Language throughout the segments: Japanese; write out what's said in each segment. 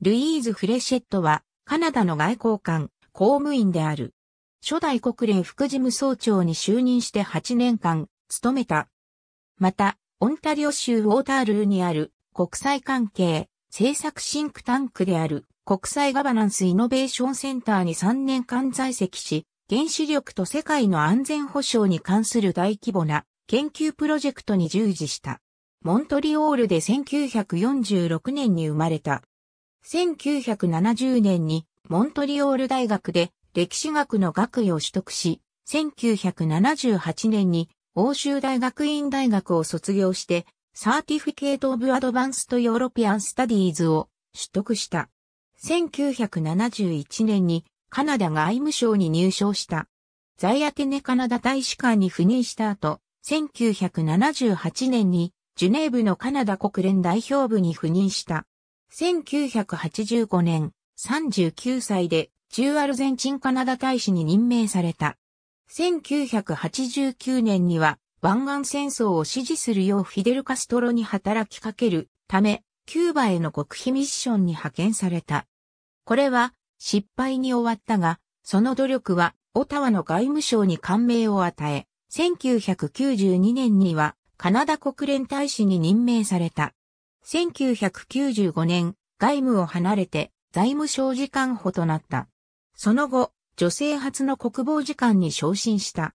ルイーズ・フレシェットは、カナダの外交官、公務員である。初代国連副事務総長に就任して8年間、務めた。また、オンタリオ州ウォータールーにある国際関係政策シンクタンクである国際ガバナンスイノベーションセンターに3年間在籍し、原子力と世界の安全保障に関する大規模な研究プロジェクトに従事した。モントリオールで1946年に生まれた。1970年にモントリオール大学で歴史学の学位を取得し、1978年に欧州大学院大学を卒業して、サーティフィケート・オブ・アドバンスト・ヨーロピアン・スタディーズを取得した。1971年にカナダ外務省に入省した。在アテネカナダ大使館に赴任した後、1978年にジュネーブのカナダ国連代表部に赴任した。1985年、39歳で中アルゼンチンカナダ大使に任命された。1989年には湾岸戦争を支持するようフィデル・カストロに働きかけるため、キューバへの極秘ミッションに派遣された。これは失敗に終わったが、その努力はオタワの外務省に感銘を与え、1992年にはカナダ国連大使に任命された。1995年、外務を離れて財務省次官補となった。その後、女性初の国防次官に昇進した。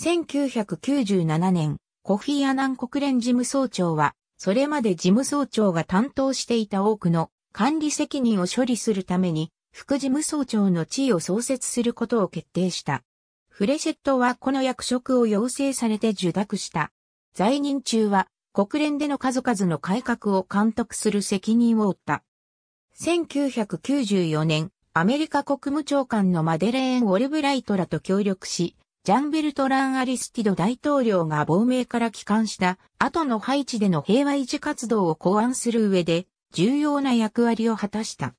1997年、コフィアナン国連事務総長は、それまで事務総長が担当していた多くの管理責任を処理するために、副事務総長の地位を創設することを決定した。フレシェットはこの役職を要請されて受諾した。在任中は国連での数々の改革を監督する責任を負った。1994年、アメリカ国務長官のマデレーン・ウォルブライトらと協力し、ジャンベルトラン・アリスティド大統領が亡命から帰還した後のハイチでの平和維持活動を考案する上で、重要な役割を果たした。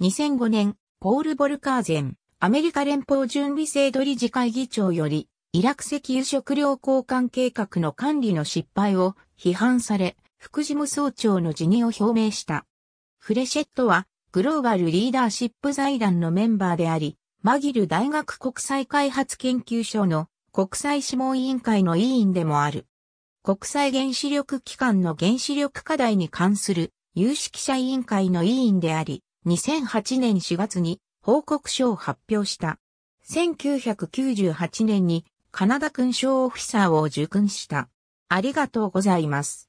2005年、ポール・ボルカーゼン、アメリカ連邦準備制度理事会議長より、イラク石油食料交換計画の管理の失敗を批判され、副事務総長の辞任を表明した。フレシェットは、グローバルリーダーシップ財団のメンバーであり、マギル大学国際開発研究所の国際諮問委員会の委員でもある。国際原子力機関の原子力課題に関する有識者委員会の委員であり、2008年4月に報告書を発表した。1998年にカナダ勲章オフィサーを受勲した。ありがとうございます。